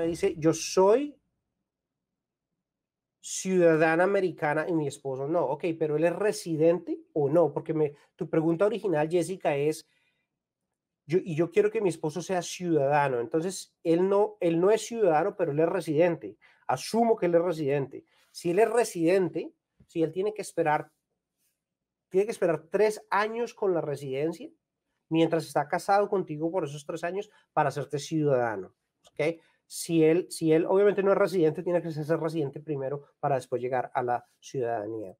me dice, yo soy ciudadana americana y mi esposo no. Ok, pero él es residente o no, porque me, tu pregunta original, Jessica, es, yo, y yo quiero que mi esposo sea ciudadano, entonces él no, él no es ciudadano, pero él es residente. Asumo que él es residente. Si él es residente, si él tiene que esperar, tiene que esperar tres años con la residencia mientras está casado contigo por esos tres años para hacerte ciudadano. ¿okay? si él, si él obviamente no es residente, tiene que ser residente primero para después llegar a la ciudadanía.